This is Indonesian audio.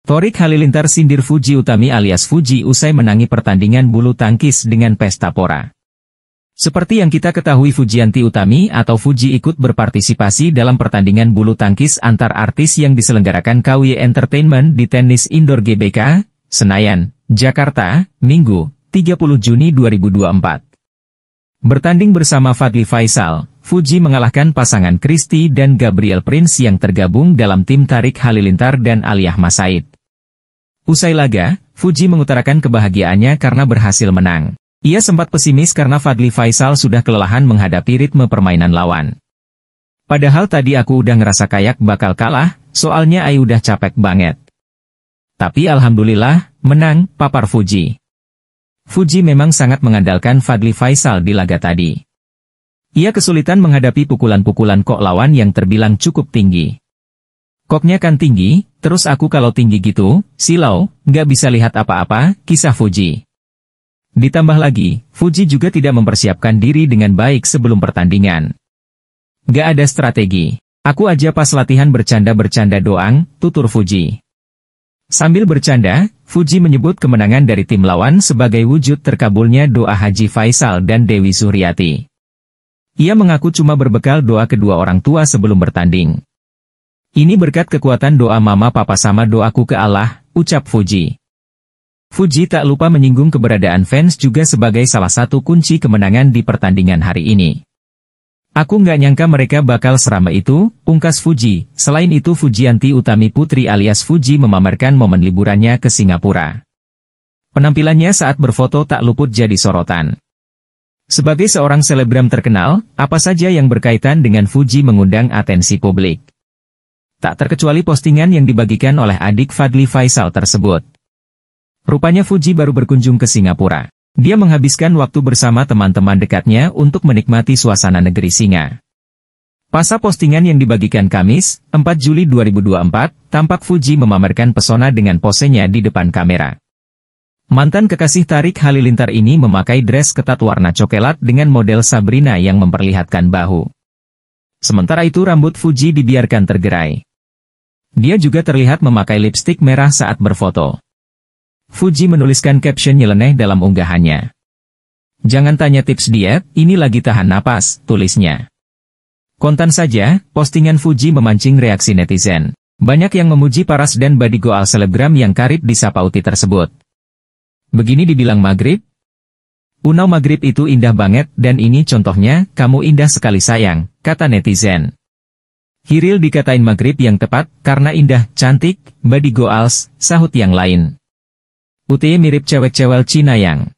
Torik Halilintar sindir Fuji Utami alias Fuji usai menangi pertandingan bulu tangkis dengan Pesta Pora. Seperti yang kita ketahui Fujianti Utami atau Fuji ikut berpartisipasi dalam pertandingan bulu tangkis antar artis yang diselenggarakan KW Entertainment di tenis indoor GBK, Senayan, Jakarta, Minggu, 30 Juni 2024. Bertanding bersama Fadli Faisal, Fuji mengalahkan pasangan Christie dan Gabriel Prince yang tergabung dalam tim Tarik Halilintar dan Aliyah Masaid. Usai laga, Fuji mengutarakan kebahagiaannya karena berhasil menang. Ia sempat pesimis karena Fadli Faisal sudah kelelahan menghadapi ritme permainan lawan. Padahal tadi aku udah ngerasa kayak bakal kalah, soalnya Ai udah capek banget. Tapi alhamdulillah, menang, papar Fuji. Fuji memang sangat mengandalkan Fadli Faisal di laga tadi. Ia kesulitan menghadapi pukulan-pukulan kok lawan yang terbilang cukup tinggi. Koknya kan tinggi, terus aku kalau tinggi gitu, silau, nggak bisa lihat apa-apa, kisah Fuji. Ditambah lagi, Fuji juga tidak mempersiapkan diri dengan baik sebelum pertandingan. Gak ada strategi. Aku aja pas latihan bercanda-bercanda doang, tutur Fuji. Sambil bercanda, Fuji menyebut kemenangan dari tim lawan sebagai wujud terkabulnya doa Haji Faisal dan Dewi Suryati. Ia mengaku cuma berbekal doa kedua orang tua sebelum bertanding. Ini berkat kekuatan doa mama papa sama doaku ke Allah, ucap Fuji. Fuji tak lupa menyinggung keberadaan fans juga sebagai salah satu kunci kemenangan di pertandingan hari ini. Aku nggak nyangka mereka bakal serama itu, pungkas Fuji. Selain itu Fujianti Utami Putri alias Fuji memamerkan momen liburannya ke Singapura. Penampilannya saat berfoto tak luput jadi sorotan. Sebagai seorang selebgram terkenal, apa saja yang berkaitan dengan Fuji mengundang atensi publik. Tak terkecuali postingan yang dibagikan oleh adik Fadli Faisal tersebut. Rupanya Fuji baru berkunjung ke Singapura. Dia menghabiskan waktu bersama teman-teman dekatnya untuk menikmati suasana negeri singa. Pasal postingan yang dibagikan Kamis, 4 Juli 2024, tampak Fuji memamerkan pesona dengan posenya di depan kamera. Mantan kekasih Tarik Halilintar ini memakai dress ketat warna coklat dengan model Sabrina yang memperlihatkan bahu. Sementara itu rambut Fuji dibiarkan tergerai. Dia juga terlihat memakai lipstik merah saat berfoto. Fuji menuliskan caption nyeleneh dalam unggahannya. Jangan tanya tips diet, ini lagi tahan napas, tulisnya. Kontan saja, postingan Fuji memancing reaksi netizen. Banyak yang memuji paras dan body goal selebgram yang karib di sapauti tersebut. Begini dibilang maghrib? Unau maghrib itu indah banget dan ini contohnya, kamu indah sekali sayang, kata netizen. Hiril dikatain maghrib yang tepat, karena indah, cantik, body goals, sahut yang lain. Putih mirip cewek-cewek Cina yang